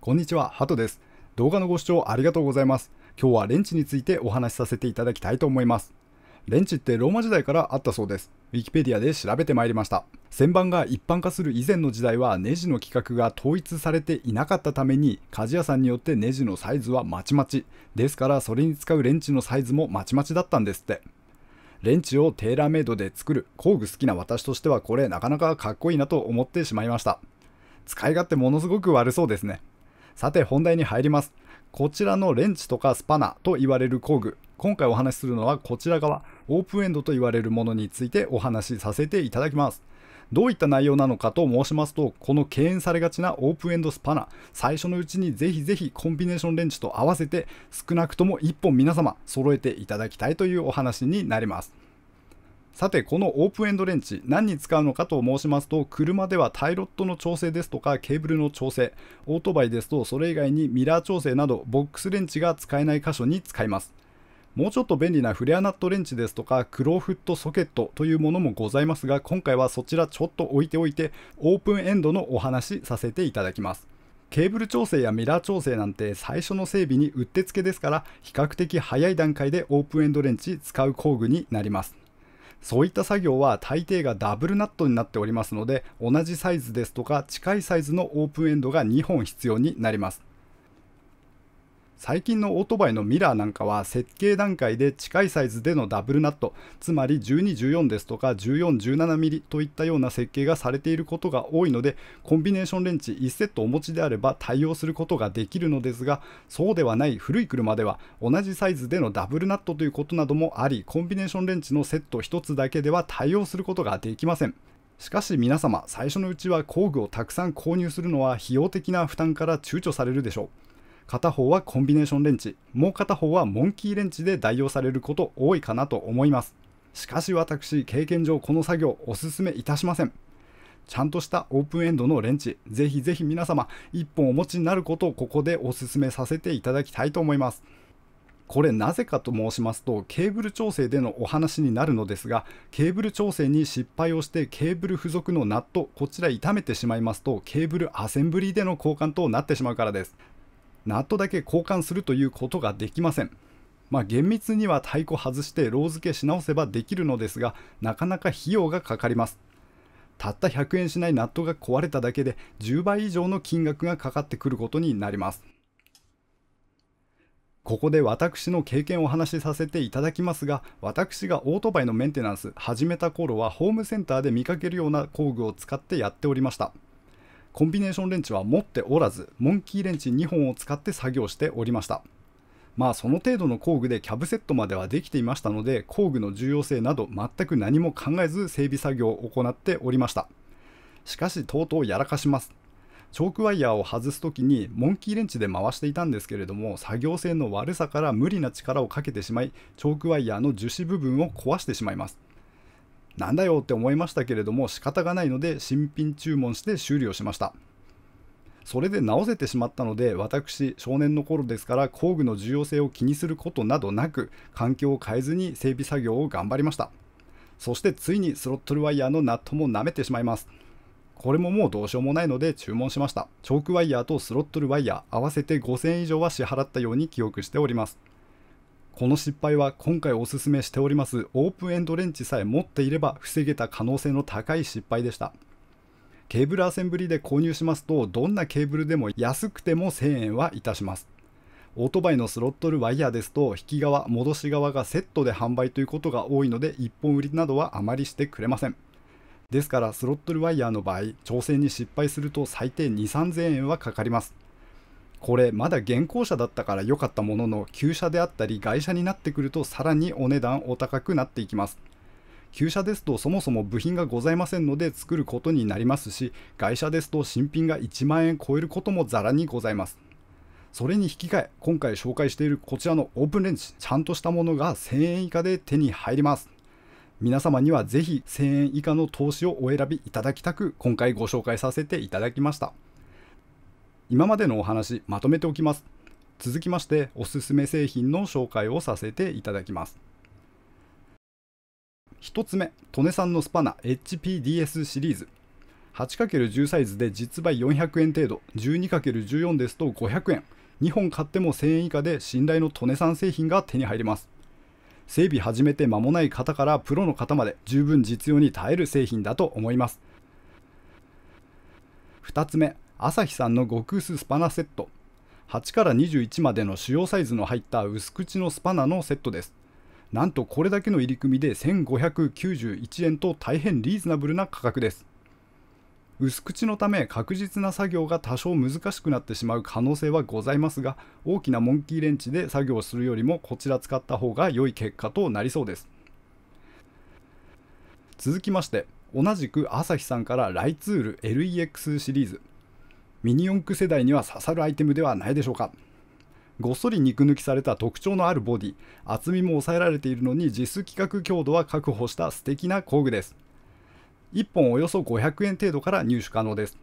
こんにちは、ハトです。動画のご視聴ありがとうございます。今日はレンチについてお話しさせていただきたいと思います。レンチってローマ時代からあったそうです。ウィキペディアで調べてまいりました。旋盤が一般化する以前の時代はネジの規格が統一されていなかったために鍛冶屋さんによってネジのサイズはまちまち。ですからそれに使うレンチのサイズもまちまちだったんですって。レンチをテーラーメイドで作る工具好きな私としてはこれなかなかかっこいいなと思ってしまいました。使い勝手ものすごく悪そうですね。さて本題に入ります。こちらのレンチとかスパナと言われる工具、今回お話しするのはこちら側、オープンエンドと言われるものについてお話しさせていただきます。どういった内容なのかと申しますと、この敬遠されがちなオープンエンドスパナ、最初のうちにぜひぜひコンビネーションレンチと合わせて、少なくとも1本皆様揃えていただきたいというお話になります。さてこのオープンエンドレンチ何に使うのかと申しますと車ではタイロットの調整ですとかケーブルの調整オートバイですとそれ以外にミラー調整などボックスレンチが使えない箇所に使いますもうちょっと便利なフレアナットレンチですとかクローフットソケットというものもございますが今回はそちらちょっと置いておいてオープンエンドのお話させていただきますケーブル調整やミラー調整なんて最初の整備にうってつけですから比較的早い段階でオープンエンドレンチ使う工具になりますそういった作業は大抵がダブルナットになっておりますので同じサイズですとか近いサイズのオープンエンドが2本必要になります最近のオートバイのミラーなんかは設計段階で近いサイズでのダブルナットつまり1214ですとか1417ミリといったような設計がされていることが多いのでコンビネーションレンチ1セットお持ちであれば対応することができるのですがそうではない古い車では同じサイズでのダブルナットということなどもありコンビネーションレンチのセット1つだけでは対応することができません。しかし皆様最初のうちは工具をたくさん購入するのは費用的な負担から躊躇されるでしょう。片方はコンビネーションレンチもう片方はモンキーレンチで代用されること多いかなと思いますしかし私経験上この作業おすすめいたしませんちゃんとしたオープンエンドのレンチぜひぜひ皆様一本お持ちになることをここでおすすめさせていただきたいと思いますこれなぜかと申しますとケーブル調整でのお話になるのですがケーブル調整に失敗をしてケーブル付属のナットこちら痛めてしまいますとケーブルアセンブリーでの交換となってしまうからですナットだけ交換するということができません。まあ、厳密には太鼓外してロー付けし直せばできるのですが、なかなか費用がかかります。たった100円しないナットが壊れただけで10倍以上の金額がかかってくることになります。ここで私の経験をお話しさせていただきますが、私がオートバイのメンテナンス始めた頃はホームセンターで見かけるような工具を使ってやっておりました。コンビネーションレンチは持っておらず、モンキーレンチ2本を使って作業しておりました。まあその程度の工具でキャブセットまではできていましたので、工具の重要性など全く何も考えず整備作業を行っておりました。しかしとうとうやらかします。チョークワイヤーを外す時にモンキーレンチで回していたんですけれども作業性の悪さから無理な力をかけてしまいチョークワイヤーの樹脂部分を壊してしまいますなんだよって思いましたけれども仕方がないので新品注文して修理をしました。それで直せてしまったので私少年の頃ですから工具の重要性を気にすることなどなく環境を変えずに整備作業を頑張りましたそしてついにスロットルワイヤーのナットも舐めてしまいますこれももうどうしようもないので注文しましたチョークワイヤーとスロットルワイヤー合わせて5000円以上は支払ったように記憶しておりますこの失敗は今回おすすめしておりますオープンエンドレンチさえ持っていれば防げた可能性の高い失敗でした。ケーブルアセンブリで購入しますとどんなケーブルでも安くても1000円はいたします。オートバイのスロットルワイヤーですと引き側戻し側がセットで販売ということが多いので1本売りなどはあまりしてくれませんですからスロットルワイヤーの場合調整に失敗すると最低2 3 0 0 0円はかかりますこれまだ現行車だったから良かったものの旧車であったり外車になってくるとさらにお値段お高くなっていきます旧車ですとそもそも部品がございませんので作ることになりますし外車ですと新品が1万円超えることもざらにございますそれに引き換え今回紹介しているこちらのオープンレンジちゃんとしたものが1000円以下で手に入ります皆様にはぜひ1000円以下の投資をお選びいただきたく今回ご紹介させていただきました今までのお話まとめておきます。続きましておすすめ製品の紹介をさせていただきます。1つ目、トネさんのスパナ HPDS シリーズ。8×10 サイズで実売400円程度、12×14 ですと500円。2本買っても1000円以下で信頼のトネさん製品が手に入ります。整備始めて間もない方からプロの方まで十分実用に耐える製品だと思います。2つ目、朝日さんの極薄スパナセット8から21までの主要サイズの入った薄口のスパナのセットですなんとこれだけの入り組みで1591円と大変リーズナブルな価格です薄口のため確実な作業が多少難しくなってしまう可能性はございますが大きなモンキーレンチで作業するよりもこちら使った方が良い結果となりそうです続きまして同じく朝日さんからライツール LEX シリーズミニ四駆世代には刺さるアイテムではないでしょうかごっそり肉抜きされた特徴のあるボディ厚みも抑えられているのに実規格強度は確保した素敵な工具です1本およそ500円程度から入手可能です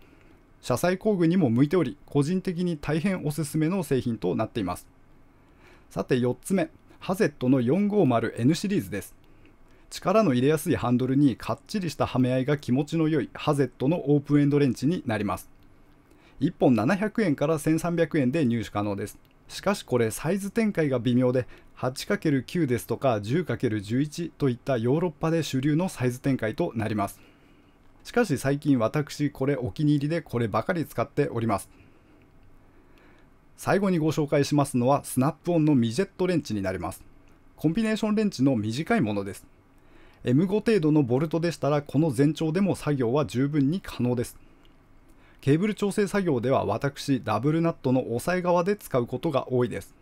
車載工具にも向いており個人的に大変おすすめの製品となっていますさて4つ目ハゼットの 450N シリーズです力の入れやすいハンドルにかっちりしたはめ合いが気持ちの良いハゼットのオープンエンドレンチになります1本700円から1300円で入手可能です。しかしこれサイズ展開が微妙で 8×9 ですとか 10×11 といったヨーロッパで主流のサイズ展開となります。しかし最近私これお気に入りでこればかり使っております。最後にご紹介しますのはスナップオンのミジェットレンチになります。コンビネーションレンチの短いものです。M5 程度のボルトでしたらこの全長でも作業は十分に可能です。ケーブル調整作業では私ダブルナットの押さえ側で使うことが多いです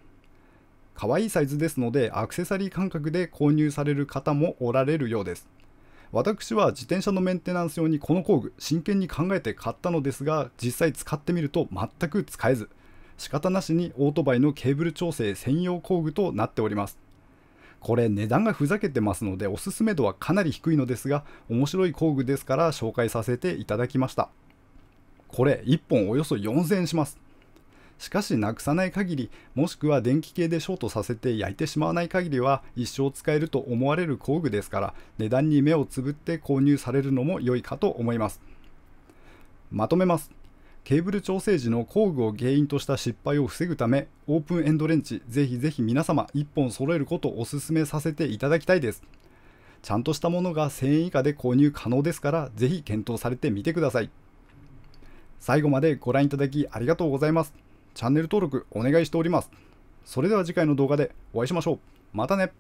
可愛いサイズですのでアクセサリー感覚で購入される方もおられるようです私は自転車のメンテナンス用にこの工具真剣に考えて買ったのですが実際使ってみると全く使えず仕方なしにオートバイのケーブル調整専用工具となっておりますこれ値段がふざけてますのでおすすめ度はかなり低いのですが面白い工具ですから紹介させていただきましたこれ1本およそ4000円します。しかしなくさない限り、もしくは電気系でショートさせて焼いてしまわない限りは一生使えると思われる工具ですから、値段に目をつぶって購入されるのも良いかと思います。まとめます。ケーブル調整時の工具を原因とした失敗を防ぐため、オープンエンドレンチ、ぜひぜひ皆様1本揃えることをお勧めさせていただきたいです。ちゃんとしたものが1000円以下で購入可能ですから、ぜひ検討されてみてください。最後までご覧いただきありがとうございます。チャンネル登録お願いしております。それでは次回の動画でお会いしましょう。またね